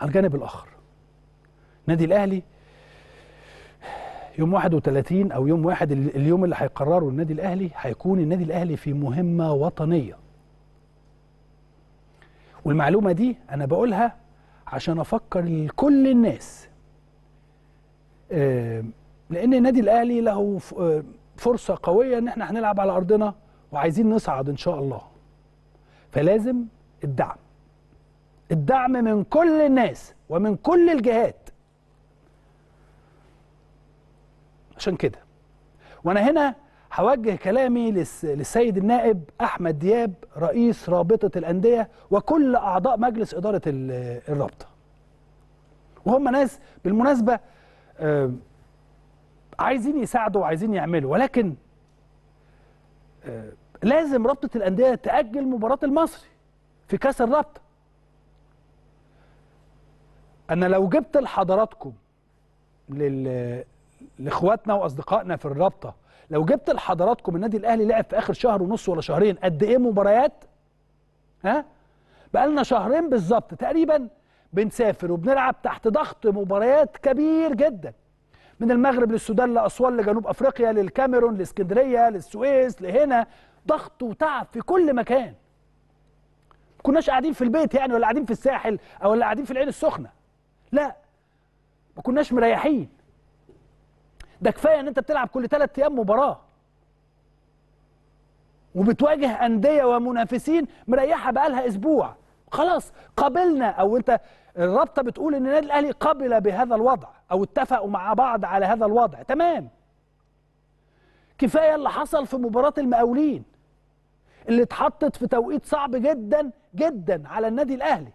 على الجانب الآخر نادي الأهلي يوم 31 أو يوم واحد اليوم اللي هيقرره النادي الأهلي هيكون النادي الأهلي في مهمة وطنية والمعلومة دي أنا بقولها عشان أفكر لكل الناس آه، لأن النادي الأهلي له آه، فرصة قوية إن إحنا هنلعب على أرضنا وعايزين نصعد إن شاء الله فلازم الدعم الدعم من كل الناس ومن كل الجهات عشان كده وانا هنا هوجه كلامي للسيد النائب احمد دياب رئيس رابطه الانديه وكل اعضاء مجلس اداره الرابطه وهم ناس بالمناسبه آه، عايزين يساعدوا وعايزين يعملوا ولكن آه، لازم رابطه الانديه تاجل مباراه المصري في كاس الرابطه أنا لو جبت لحضراتكم لل... لإخواتنا وأصدقائنا في الرابطة لو جبت لحضراتكم النادي الأهلي لعب في آخر شهر ونص ولا شهرين قد إيه مباريات؟ ها؟ بقالنا شهرين بالظبط تقريبا بنسافر وبنلعب تحت ضغط مباريات كبير جدا من المغرب للسودان لأسوان لجنوب أفريقيا للكاميرون لإسكندرية للسويس لهنا ضغط وتعب في كل مكان كناش قاعدين في البيت يعني ولا قاعدين في الساحل او اللي قاعدين في العين السخنه لا ما كناش مريحين ده كفايه ان انت بتلعب كل ثلاث ايام مباراه وبتواجه انديه ومنافسين مريحه بقالها اسبوع خلاص قبلنا او انت الرابطه بتقول ان النادي الاهلي قبل بهذا الوضع او اتفقوا مع بعض على هذا الوضع تمام كفايه اللي حصل في مباراه المقاولين اللي اتحطت في توقيت صعب جدا جدا على النادي الاهلي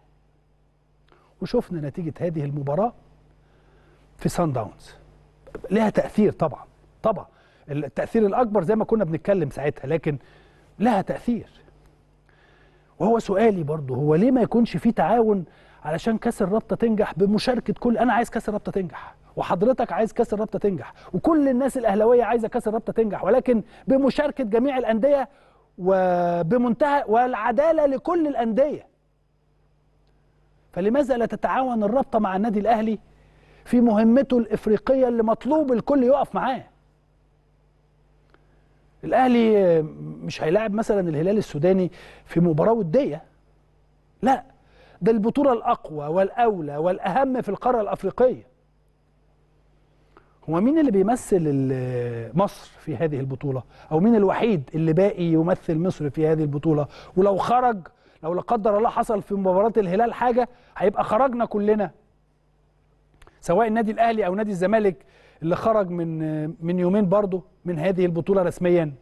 وشفنا نتيجه هذه المباراه في سان داونز لها تاثير طبعا طبعا التاثير الاكبر زي ما كنا بنتكلم ساعتها لكن لها تاثير وهو سؤالي برضه هو ليه ما يكونش في تعاون علشان كاس الرابطه تنجح بمشاركه كل انا عايز كاس الرابطه تنجح وحضرتك عايز كاس الرابطه تنجح وكل الناس الاهلاويه عايزه كاس الرابطه تنجح ولكن بمشاركه جميع الانديه وبمنتهى والعداله لكل الانديه فلماذا لا تتعاون الرابطة مع النادي الأهلي في مهمته الإفريقية اللي مطلوب الكل يقف معاه الأهلي مش هيلاعب مثلا الهلال السوداني في مباراة ودية لا ده البطولة الأقوى والأولى والأهم في القارة الأفريقية هو مين اللي بيمثل مصر في هذه البطولة أو مين الوحيد اللي باقي يمثل مصر في هذه البطولة ولو خرج لو لا قدر الله حصل في مباراه الهلال حاجه هيبقى خرجنا كلنا سواء النادي الاهلي او نادي الزمالك اللي خرج من من يومين برضه من هذه البطوله رسميا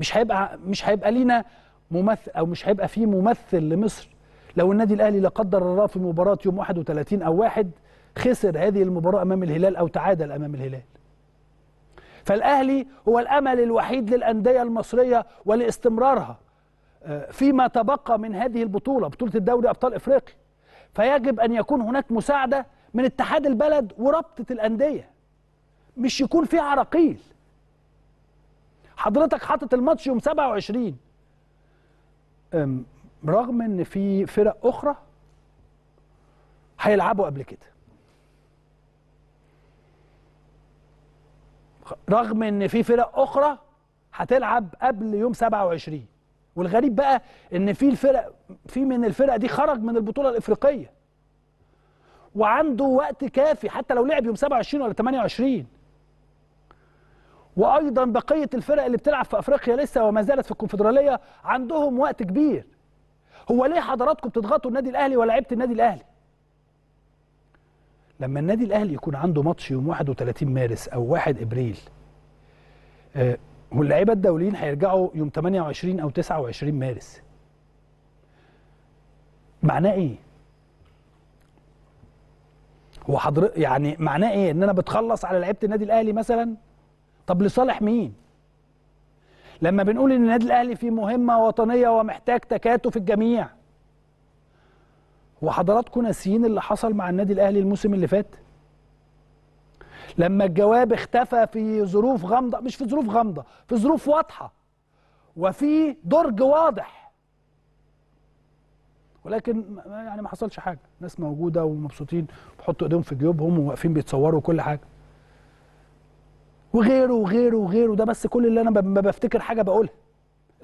مش هيبقى مش هيبقى لينا ممثل او مش هيبقى فيه ممثل لمصر لو النادي الاهلي لا قدر الله في مباراه يوم 31 او 1 خسر هذه المباراه امام الهلال او تعادل امام الهلال فالاهلي هو الامل الوحيد للانديه المصريه ولاستمرارها فيما تبقى من هذه البطولة بطولة الدوري أبطال إفريقيا فيجب أن يكون هناك مساعدة من اتحاد البلد ورابطة الأندية مش يكون في عراقيل حضرتك حاطط الماتش يوم 27 رغم ان في فرق اخرى هيلعبوا قبل كده رغم ان في فرق اخرى هتلعب قبل يوم 27 والغريب بقى ان في الفرق في من الفرق دي خرج من البطوله الافريقيه وعنده وقت كافي حتى لو لعب يوم 27 ولا 28 وايضا بقيه الفرق اللي بتلعب في افريقيا لسه وما زالت في الكونفدراليه عندهم وقت كبير هو ليه حضراتكم بتضغطوا النادي الاهلي ولاعيبه النادي الاهلي لما النادي الاهلي يكون عنده ماتش يوم 31 مارس او 1 ابريل آه، واللعيبه الدوليين هيرجعوا يوم 28 او 29 مارس معناه ايه هو حضر يعني معناه ايه ان انا بتخلص على لعيبه النادي الاهلي مثلا طب لصالح مين لما بنقول ان النادي الاهلي فيه مهمه وطنيه ومحتاج تكاتف الجميع وحضراتكم ناسيين اللي حصل مع النادي الاهلي الموسم اللي فات لما الجواب اختفى في ظروف غامضه مش في ظروف غامضه في ظروف واضحه وفي درج واضح ولكن يعني ما حصلش حاجه ناس موجوده ومبسوطين بيحطوا ايديهم في جيوبهم وواقفين بيتصوروا وكل حاجه وغيره وغيره وغيره ده بس كل اللي انا ما بفتكر حاجه بقولها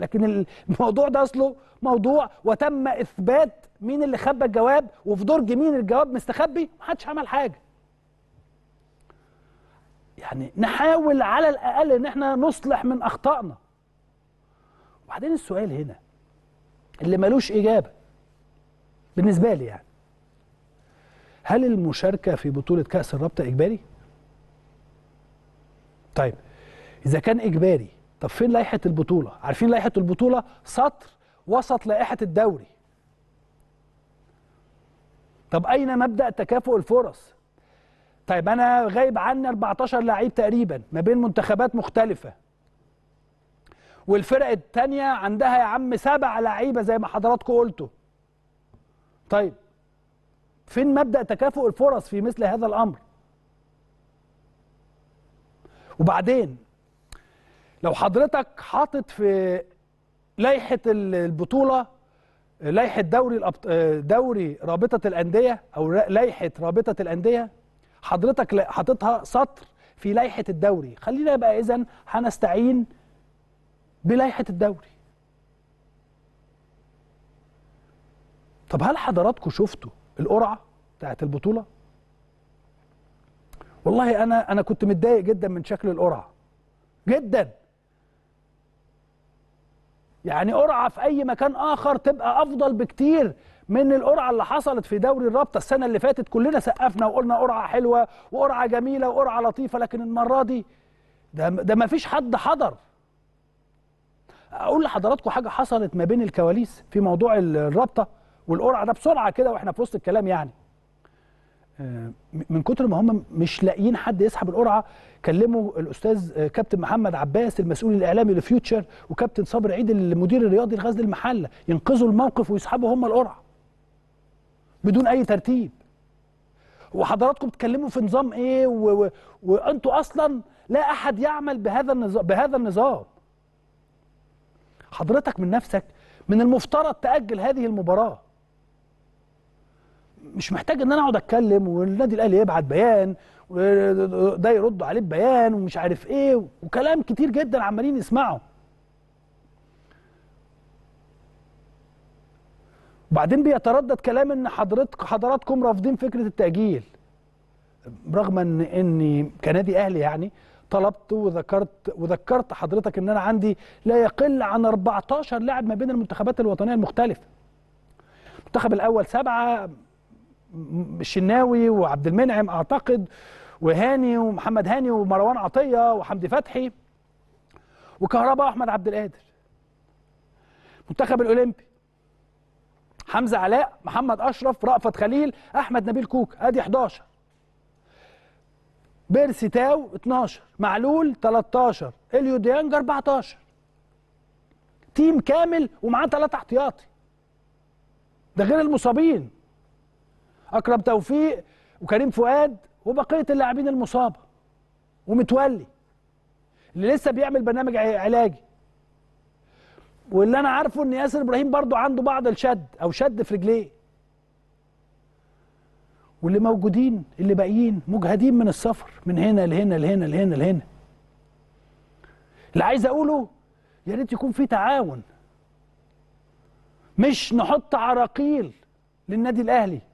لكن الموضوع ده اصله موضوع وتم اثبات مين اللي خبى الجواب وفي درج مين الجواب مستخبي محدش عمل حاجه يعني نحاول على الاقل ان احنا نصلح من اخطائنا وبعدين السؤال هنا اللي ملوش اجابه بالنسبه لي يعني هل المشاركه في بطوله كاس الرابطه اجباري طيب اذا كان اجباري طب فين لائحه البطوله عارفين لائحه البطوله سطر وسط لائحه الدوري طب اين مبدا تكافؤ الفرص طيب انا غايب عني 14 لعيب تقريبا ما بين منتخبات مختلفه والفرق الثانيه عندها يا عم سبع لعيبة زي ما حضراتكم قلتوا طيب فين مبدأ تكافؤ الفرص في مثل هذا الأمر وبعدين لو حضرتك حاطط في لائحة البطولة لائحة دوري دوري رابطة الأندية أو لائحة رابطة الأندية حضرتك حاططها سطر في لائحه الدوري خلينا بقى اذا هنستعين بلائحه الدوري طب هل حضراتكم شفتوا القرعه بتاعت البطوله والله انا انا كنت متضايق جدا من شكل القرعه جدا يعني قرعه في اي مكان اخر تبقى افضل بكتير من القرعه اللي حصلت في دوري الرابطه السنه اللي فاتت كلنا سقفنا وقلنا قرعه حلوه وقرعه جميله وقرعه لطيفه لكن المره دي ده ده ما فيش حد حضر اقول لحضراتكم حاجه حصلت ما بين الكواليس في موضوع الرابطه والقرعه ده بسرعه كده واحنا في وسط الكلام يعني آه، من كتر ما هم مش لاقيين حد يسحب القرعه كلموا الاستاذ آه، كابتن محمد عباس المسؤول الاعلامي لفيوتشر وكابتن صابر عيد المدير الرياضي لغزل المحله ينقذوا الموقف ويسحبوا هم القرعه بدون اي ترتيب وحضراتكم بتتكلموا في نظام ايه وانتوا اصلا لا احد يعمل بهذا النظام بهذا النظام حضرتك من نفسك من المفترض تاجل هذه المباراه مش محتاج ان انا اقعد اتكلم والنادي الاهلي يبعت بيان وده يرد عليه ببيان ومش عارف ايه وكلام كتير جدا عمالين يسمعه وبعدين بيتردد كلام ان حضرتك حضراتكم رافضين فكره التاجيل رغم ان اني كنادي اهلي يعني طلبت وذكرت وذكرت حضرتك ان انا عندي لا يقل عن 14 لاعب ما بين المنتخبات الوطنيه المختلفه المنتخب الاول سبعه الشناوي وعبد المنعم اعتقد وهاني ومحمد هاني ومروان عطيه وحمدي فتحي وكهرباء احمد عبد القادر منتخب الاولمبي حمزه علاء محمد اشرف رأفت خليل احمد نبيل كوكا ادي 11 بيرسي تاو 12 معلول 13 اليو ديانج 14 تيم كامل ومعاه ثلاثه احتياطي ده غير المصابين اكرم توفيق وكريم فؤاد وبقيه اللاعبين المصابه ومتولي اللي لسه بيعمل برنامج علاجي واللي انا عارفه ان ياسر ابراهيم برضه عنده بعض الشد او شد في رجليه واللي موجودين اللي باقيين مجهدين من السفر من هنا لهنا لهنا لهنا لهنا اللي عايز اقوله يا ريت يكون في تعاون مش نحط عراقيل للنادي الاهلي